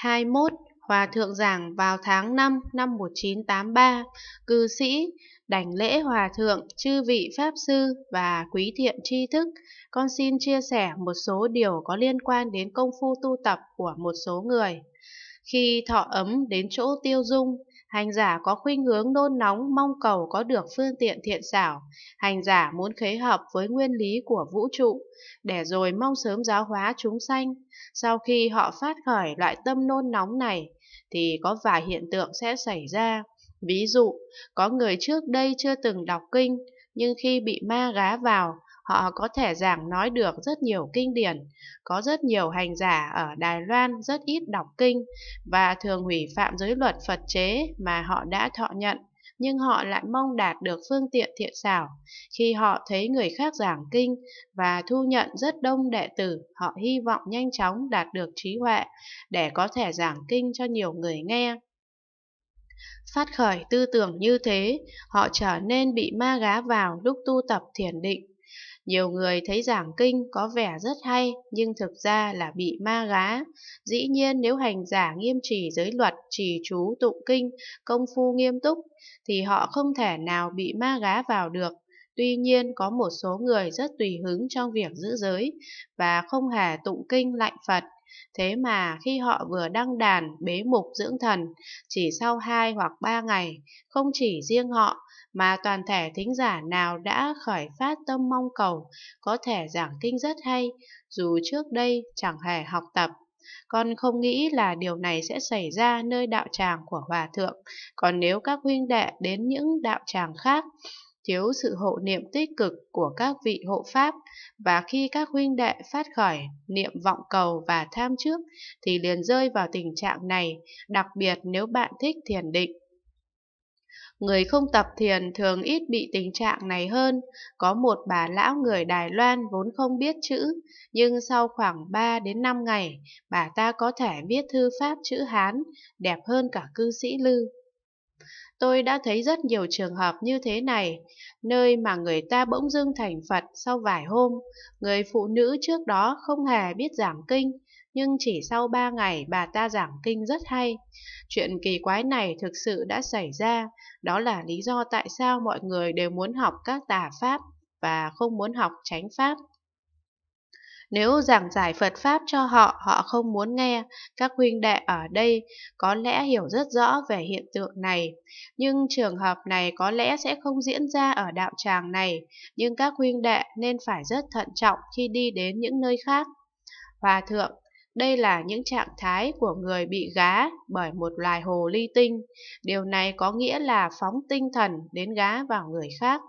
21. Hòa thượng giảng vào tháng 5 năm 1983, cư sĩ, đảnh lễ hòa thượng, chư vị pháp sư và quý thiện tri thức, con xin chia sẻ một số điều có liên quan đến công phu tu tập của một số người. Khi thọ ấm đến chỗ tiêu dung, Hành giả có khuynh hướng nôn nóng mong cầu có được phương tiện thiện xảo, hành giả muốn khế hợp với nguyên lý của vũ trụ, để rồi mong sớm giáo hóa chúng sanh. Sau khi họ phát khởi loại tâm nôn nóng này, thì có vài hiện tượng sẽ xảy ra. Ví dụ, có người trước đây chưa từng đọc kinh, nhưng khi bị ma gá vào, Họ có thể giảng nói được rất nhiều kinh điển, có rất nhiều hành giả ở Đài Loan rất ít đọc kinh và thường hủy phạm giới luật Phật chế mà họ đã thọ nhận nhưng họ lại mong đạt được phương tiện thiện xảo. Khi họ thấy người khác giảng kinh và thu nhận rất đông đệ tử, họ hy vọng nhanh chóng đạt được trí huệ để có thể giảng kinh cho nhiều người nghe. Phát khởi tư tưởng như thế, họ trở nên bị ma gá vào lúc tu tập thiền định. Nhiều người thấy giảng kinh có vẻ rất hay nhưng thực ra là bị ma gá. Dĩ nhiên nếu hành giả nghiêm trì giới luật, trì chú tụng kinh, công phu nghiêm túc thì họ không thể nào bị ma gá vào được. Tuy nhiên có một số người rất tùy hứng trong việc giữ giới và không hề tụng kinh lạnh Phật Thế mà khi họ vừa đăng đàn bế mục dưỡng thần, chỉ sau 2 hoặc 3 ngày, không chỉ riêng họ mà toàn thể thính giả nào đã khởi phát tâm mong cầu, có thể giảng kinh rất hay, dù trước đây chẳng hề học tập. Con không nghĩ là điều này sẽ xảy ra nơi đạo tràng của Hòa Thượng, còn nếu các huynh đệ đến những đạo tràng khác, thiếu sự hộ niệm tích cực của các vị hộ pháp và khi các huynh đệ phát khởi niệm vọng cầu và tham trước thì liền rơi vào tình trạng này, đặc biệt nếu bạn thích thiền định. Người không tập thiền thường ít bị tình trạng này hơn. Có một bà lão người Đài Loan vốn không biết chữ, nhưng sau khoảng 3 đến 5 ngày, bà ta có thể viết thư pháp chữ Hán, đẹp hơn cả cư sĩ Lư. Tôi đã thấy rất nhiều trường hợp như thế này, nơi mà người ta bỗng dưng thành Phật sau vài hôm, người phụ nữ trước đó không hề biết giảng kinh, nhưng chỉ sau ba ngày bà ta giảng kinh rất hay. Chuyện kỳ quái này thực sự đã xảy ra, đó là lý do tại sao mọi người đều muốn học các tà pháp và không muốn học chánh pháp. Nếu giảng giải Phật Pháp cho họ, họ không muốn nghe. Các huynh đệ ở đây có lẽ hiểu rất rõ về hiện tượng này. Nhưng trường hợp này có lẽ sẽ không diễn ra ở đạo tràng này. Nhưng các huynh đệ nên phải rất thận trọng khi đi đến những nơi khác. Hòa thượng, đây là những trạng thái của người bị gá bởi một loài hồ ly tinh. Điều này có nghĩa là phóng tinh thần đến gá vào người khác.